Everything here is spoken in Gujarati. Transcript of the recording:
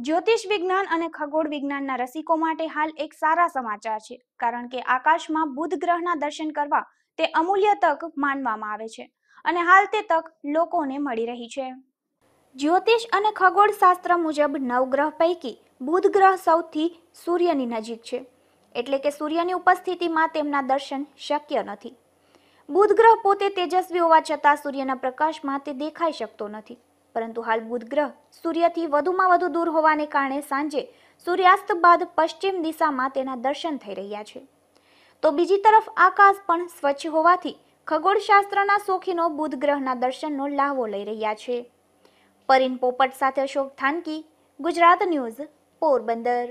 જ્યોતિષ વિજ્ઞાન અને ખગોળ વિજ્ઞાનના રસિકો માટે હાલ એક સારા સમાચાર છે કારણ કે આકાશમાં બુધ ગ્રહના દર્શન કરવા તે અમૂલ્ય તક માનવામાં આવે છે અને હાલ તે તક લોકોને મળી રહી છે જ્યોતિષ અને ખગોળ શાસ્ત્ર મુજબ નવગ્રહ પૈકી બુધ ગ્રહ સૌથી સૂર્યની નજીક છે એટલે કે સૂર્યની ઉપસ્થિતિમાં તેમના દર્શન શક્ય નથી બુધ ગ્રહ પોતે તેજસ્વી હોવા છતાં સૂર્યના પ્રકાશમાં તે દેખાઈ શકતો નથી પરંતુ હાલ બુધ ગ્રહ સૂર્યથી વધુમાં વધુ દૂર હોવાને કારણે સાંજે સૂર્યાસ્ત બાદ પશ્ચિમ દિશામાં તેના દર્શન થઈ રહ્યા છે તો બીજી તરફ આકાશ પણ સ્વચ્છ હોવાથી ખગોળશાસ્ત્રના શોખીનો બુધ ગ્રહના દર્શનનો લાહવો લઈ રહ્યા છે પરિન પોપટ સાથે અશોક થાનકી ગુજરાત ન્યૂઝ પોરબંદર